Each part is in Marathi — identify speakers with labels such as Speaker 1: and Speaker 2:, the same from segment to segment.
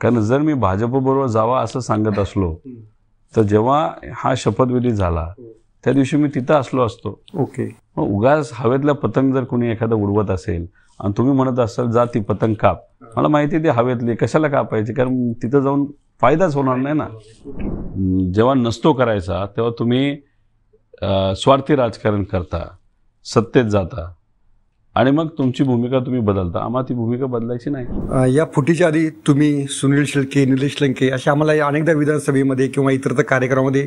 Speaker 1: कारण जर मी भाजपबरोबर जावा असं सांगत असलो तर जेव्हा हा शपथविधी झाला त्या दिवशी मी तिथं असलो असतो ओके मग उगाच हवेतला पतंग जर कोणी एखादा उडवत असेल आणि तुम्ही म्हणत असाल जा ती पतंग काप मला माहिती ती हवेतली कशाला कापायची कारण तिथं जाऊन फायदाच होणार नाही ना जेव्हा नसतो करायचा तेव्हा तुम्ही स्वार्थी राजकारण करता सत्तेत जाता आणि मग तुमची भूमिका तुम्ही बदलता आम्हाला ती भूमिका बदलायची नाही
Speaker 2: या फुटीच्या आधी तुम्ही सुनील शेळके निलेश लंके अशा आम्हाला अनेकदा विधानसभेमध्ये किंवा इतर कार्यक्रमामध्ये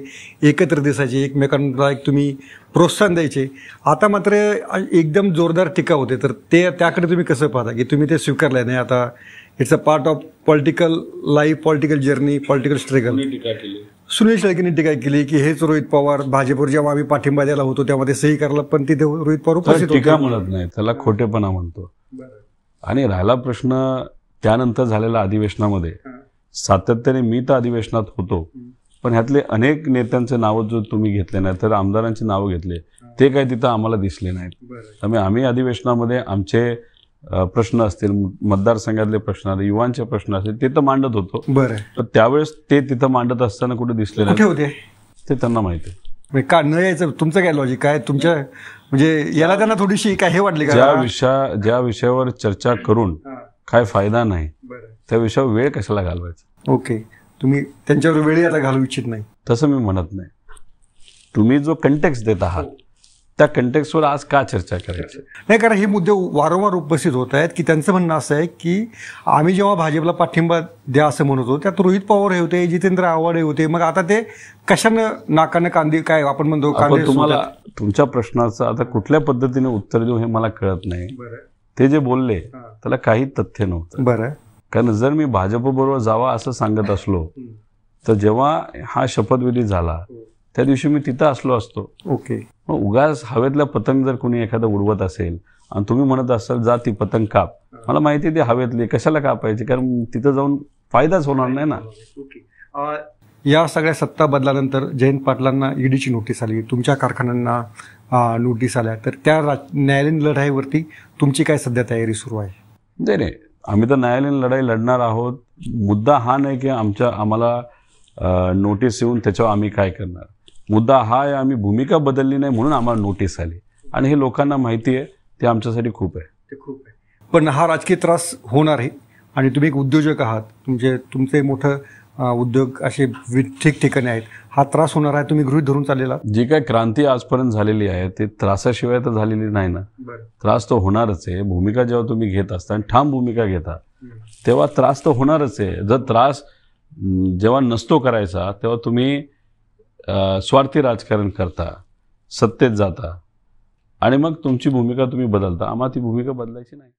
Speaker 2: एकत्र दिसायचे एकमेकांना एक तुम्ही प्रोत्साहन द्यायचे आता मात्र एकदम जोरदार टीका होते तर ते त्याकडे तुम्ही कसं पाहता की तुम्ही ते स्वीकारलं नाही आता it's a part of political life political journey political struggle Sunil शेळकेंनी टीका केली की हेच रोहित पवार भाजपवर जेव्हा आम्ही पाठिंबा द्यायला होतो त्यामध्ये सही करायला पण तिथे रोहित पवार उपस्थित टीका म्हणत
Speaker 1: नाही त्याला खोटेपणा म्हणतो आणि राहिला प्रश्न त्यानंतर झालेल्या अधिवेशनामध्ये सातत्याने मी तर अधिवेशनात होतो पण ह्यातले अनेक नेत्यांचे नाव जो तुम्ही घेतले नाही तर आमदारांची नावं घेतले ते काही तिथं आम्हाला दिसले नाहीत त्यामुळे आम्ही अधिवेशनामध्ये आमचे प्रश्न असतील मतदारसंघातले प्रश्न आले युवांचे प्रश्न असतील ते तर मांडत होतो बरं तर त्यावेळेस ते तिथं मांडत असताना कुठे दिसले नाही होते ते त्यांना माहिती म्हणजे का न यायचं तुमचं काय लॉजिक काय तुमच्या म्हणजे याला त्यांना थोडीशी काय हे वाटले का ज्या विषया ज्या विषयावर चर्चा करून काय फायदा नाही त्या विषयावर वेळ कशाला घालवायचा ओके तुम्ही त्यांच्यावर वेळ आता घालू इच्छित नाही तसं मी म्हणत नाही तुम्ही जो कंटेक्स देत आहात त्या कंटेक्सवर आज का चर्चा करायची नाही कारण हे
Speaker 2: मुद्दे वारंवार उपस्थित होत आहेत की त्यांचं म्हणणं असं आहे की आम्ही जेव्हा भाजपला पाठिंबा द्या असं म्हणत होतो त्यात रोहित पवार हे होते जितेंद्र आव्हाड हे होते मग आता ते कशानं नाकानं कांदे
Speaker 1: काय आपण म्हणतो तुम्हाला तुमच्या प्रश्नाचं आता कुठल्या पद्धतीने उत्तर देऊ हे मला कळत नाही ते जे बोलले त्याला काही तथ्य नव्हतं बरं कारण जर मी भाजपबरोबर जावा असं सांगत असलो तर जेव्हा हा शपथविधी झाला त्या दिवशी मी तिथं असलो असतो ओके मग उगाच हवेतला पतंग जर कोणी एखादा उडवत असेल आणि तुम्ही म्हणत असाल जा ती पतंग काप मला माहिती आहे ती हवेतली कशाला कापायची कारण तिथं जाऊन फायदाच होणार नाही ना या सगळ्या सत्ता बदलानंतर जयंत पाटलांना
Speaker 2: ईडीची नोटीस आली तुमच्या कारखान्यांना नोटीस आल्या तर त्या न्यायालयीन लढाईवरती तुमची काय सध्या तयारी सुरू आहे
Speaker 1: नाही नाही आम्ही तर न्यायालयीन लढाई लढणार आहोत मुद्दा हा नाही की आमच्या आम्हाला नोटीस येऊन त्याच्यावर आम्ही काय करणार मुद्दा हा आहे आम्ही भूमिका बदलली नाही म्हणून आम्हाला नोटीस आली आणि हे लोकांना माहिती आहे ते आमच्यासाठी खूप आहे ते खूप आहे पण हा राजकीय त्रास होणार आहे आणि तुम्ही एक उद्योजक आहात तुमचे
Speaker 2: तुमचे मोठं उद्योग असे ठिकठिकाणी आहेत हा त्रास होणार आहे तुम्ही गृहित धरून चाललेला
Speaker 1: जी काय क्रांती आजपर्यंत झालेली आहे ते त्रासाशिवाय तर झालेली नाही ना त्रास तो होणारच आहे भूमिका जेव्हा तुम्ही घेत असता आणि ठाम भूमिका घेता तेव्हा त्रास तर होणारच आहे जर त्रास जेव्हा नसतो करायचा तेव्हा तुम्ही स्वार्थी राजकारण करता सत्तेत जाता आणि मग तुमची भूमिका तुम्ही बदलता आम्हाला ती भूमिका बदलायची नाही